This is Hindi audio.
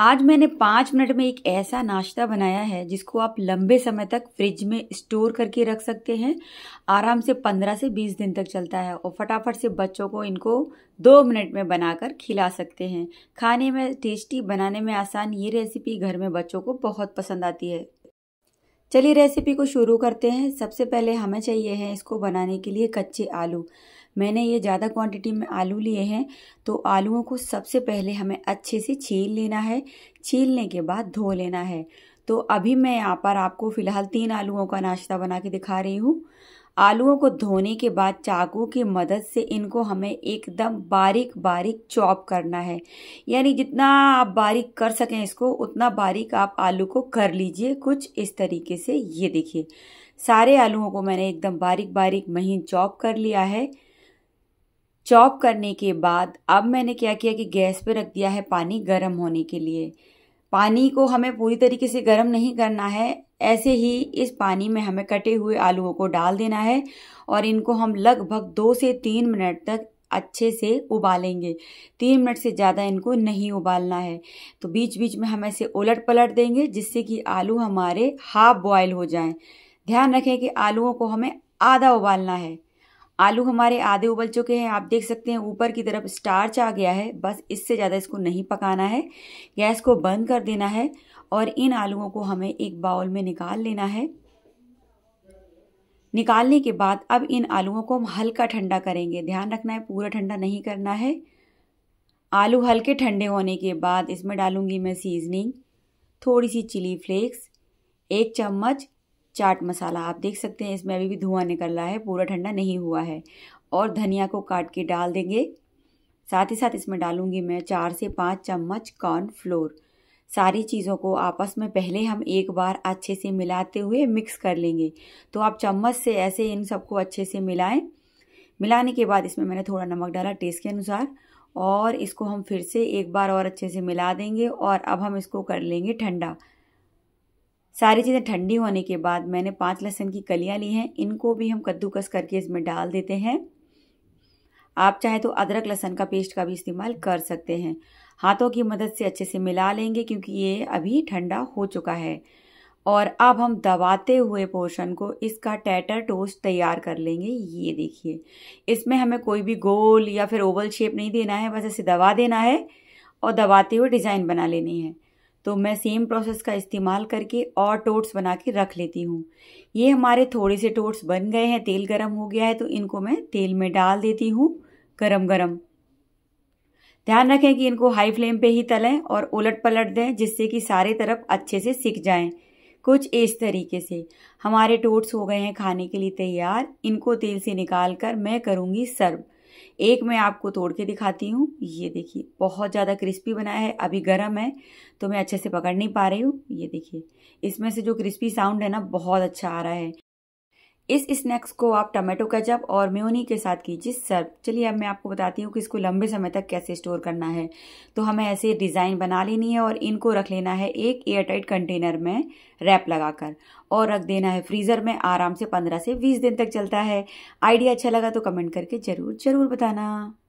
आज मैंने पाँच मिनट में एक ऐसा नाश्ता बनाया है जिसको आप लंबे समय तक फ्रिज में स्टोर करके रख सकते हैं आराम से पंद्रह से बीस दिन तक चलता है और फटाफट से बच्चों को इनको दो मिनट में बनाकर खिला सकते हैं खाने में टेस्टी बनाने में आसान ये रेसिपी घर में बच्चों को बहुत पसंद आती है चलिए रेसिपी को शुरू करते हैं सबसे पहले हमें चाहिए है इसको बनाने के लिए कच्चे आलू मैंने ये ज़्यादा क्वांटिटी में आलू लिए हैं तो आलूओं को सबसे पहले हमें अच्छे से छील लेना है छीलने के बाद धो लेना है तो अभी मैं यहाँ पर आपको फ़िलहाल तीन आलूओं का नाश्ता बना के दिखा रही हूँ आलूओं को धोने के बाद चाकू की मदद से इनको हमें एकदम बारीक बारीक चॉप करना है यानी जितना आप बारीक कर सकें इसको उतना बारीक आप आलू को कर लीजिए कुछ इस तरीके से ये देखिए सारे आलूओं को मैंने एकदम बारीक बारीक महीन चॉप कर लिया है चॉप करने के बाद अब मैंने क्या किया कि गैस पे रख दिया है पानी गर्म होने के लिए पानी को हमें पूरी तरीके से गर्म नहीं करना है ऐसे ही इस पानी में हमें कटे हुए आलूओं को डाल देना है और इनको हम लगभग दो से तीन मिनट तक अच्छे से उबालेंगे तीन मिनट से ज़्यादा इनको नहीं उबालना है तो बीच बीच में हम ऐसे उलट पलट देंगे जिससे कि आलू हमारे हाफ बॉयल हो जाएं ध्यान रखें कि आलूओं को हमें आधा उबालना है आलू हमारे आधे उबल चुके हैं आप देख सकते हैं ऊपर की तरफ स्टार्च आ गया है बस इससे ज़्यादा इसको नहीं पकाना है गैस को बंद कर देना है और इन आलूओं को हमें एक बाउल में निकाल लेना है निकालने के बाद अब इन आलूओं को हम हल्का ठंडा करेंगे ध्यान रखना है पूरा ठंडा नहीं करना है आलू हल्के ठंडे होने के बाद इसमें डालूंगी मैं सीजनिंग थोड़ी सी चिली फ्लेक्स एक चम्मच चाट मसाला आप देख सकते हैं इसमें अभी भी धुआं निकल रहा है पूरा ठंडा नहीं हुआ है और धनिया को काट के डाल देंगे साथ ही साथ इसमें डालूंगी मैं चार से पाँच चम्मच कॉर्न फ्लोर सारी चीज़ों को आपस में पहले हम एक बार अच्छे से मिलाते हुए मिक्स कर लेंगे तो आप चम्मच से ऐसे इन सबको अच्छे से मिलाएं मिलाने के बाद इसमें मैंने थोड़ा नमक डाला टेस्ट के अनुसार और इसको हम फिर से एक बार और अच्छे से मिला देंगे और अब हम इसको कर लेंगे ठंडा सारी चीज़ें ठंडी होने के बाद मैंने पाँच लहसुन की कलियाँ ली हैं इनको भी हम कद्दूकस करके इसमें डाल देते हैं आप चाहे तो अदरक लहसन का पेस्ट का भी इस्तेमाल कर सकते हैं हाथों की मदद से अच्छे से मिला लेंगे क्योंकि ये अभी ठंडा हो चुका है और अब हम दबाते हुए पोर्शन को इसका टैटर टोस्ट तैयार कर लेंगे ये देखिए इसमें हमें कोई भी गोल या फिर ओवल शेप नहीं देना है बस ऐसे दबा देना है और दबाते हुए डिज़ाइन बना लेनी है तो मैं सेम प्रोसेस का इस्तेमाल करके और टोट्स बना के रख लेती हूँ ये हमारे थोड़े से टोट्स बन गए हैं तेल गरम हो गया है तो इनको मैं तेल में डाल देती हूँ गरम गरम ध्यान रखें कि इनको हाई फ्लेम पे ही तलें और उलट पलट दें जिससे कि सारे तरफ अच्छे से सिक जाएं कुछ इस तरीके से हमारे टोट्स हो गए हैं खाने के लिए तैयार इनको तेल से निकाल कर मैं करूँगी सर्व एक मैं आपको तोड़ के दिखाती हूँ ये देखिए बहुत ज़्यादा क्रिस्पी बनाया है अभी गर्म है तो मैं अच्छे से पकड़ नहीं पा रही हूँ ये देखिए इसमें से जो क्रिस्पी साउंड है ना बहुत अच्छा आ रहा है इस स्नैक्स को आप टमाटो केचप और म्योनी के साथ कीजिए सर्व चलिए अब मैं आपको बताती हूँ कि इसको लंबे समय तक कैसे स्टोर करना है तो हमें ऐसे डिज़ाइन बना लेनी है और इनको रख लेना है एक एयरटाइट कंटेनर में रैप लगाकर और रख देना है फ्रीज़र में आराम से पंद्रह से बीस दिन तक चलता है आइडिया अच्छा लगा तो कमेंट करके ज़रूर ज़रूर बताना